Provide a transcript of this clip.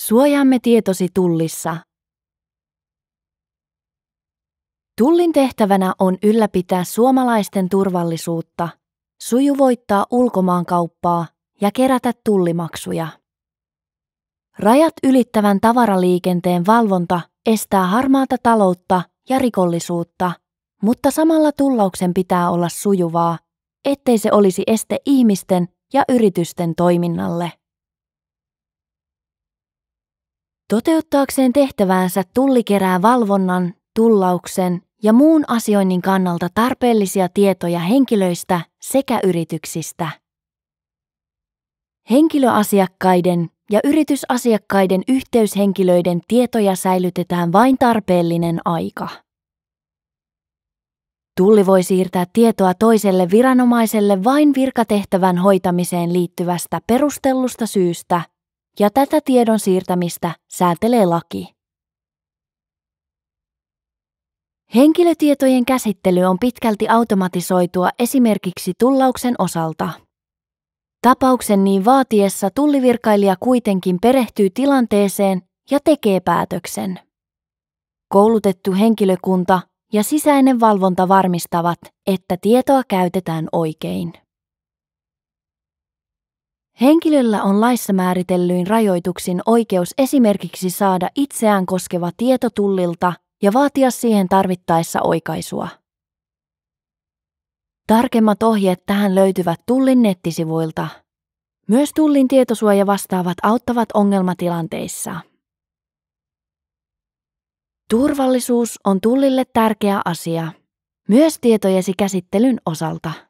Suojaamme tietosi tullissa. Tullin tehtävänä on ylläpitää suomalaisten turvallisuutta, sujuvoittaa ulkomaankauppaa ja kerätä tullimaksuja. Rajat ylittävän tavaraliikenteen valvonta estää harmaata taloutta ja rikollisuutta, mutta samalla tullauksen pitää olla sujuvaa, ettei se olisi este ihmisten ja yritysten toiminnalle. Toteuttaakseen tehtäväänsä tulli kerää valvonnan, tullauksen ja muun asioinnin kannalta tarpeellisia tietoja henkilöistä sekä yrityksistä. Henkilöasiakkaiden ja yritysasiakkaiden yhteyshenkilöiden tietoja säilytetään vain tarpeellinen aika. Tulli voi siirtää tietoa toiselle viranomaiselle vain virkatehtävän hoitamiseen liittyvästä perustellusta syystä – ja tätä tiedon siirtämistä säätelee laki. Henkilötietojen käsittely on pitkälti automatisoitua esimerkiksi tullauksen osalta. Tapauksen niin vaatiessa tullivirkailija kuitenkin perehtyy tilanteeseen ja tekee päätöksen. Koulutettu henkilökunta ja sisäinen valvonta varmistavat, että tietoa käytetään oikein. Henkilöllä on laissa määritellyin rajoituksin oikeus esimerkiksi saada itseään koskeva tieto tullilta ja vaatia siihen tarvittaessa oikaisua. Tarkemmat ohjeet tähän löytyvät Tullin nettisivuilta. Myös Tullin tietosuoja vastaavat auttavat ongelmatilanteissa. Turvallisuus on Tullille tärkeä asia, myös tietojesi käsittelyn osalta.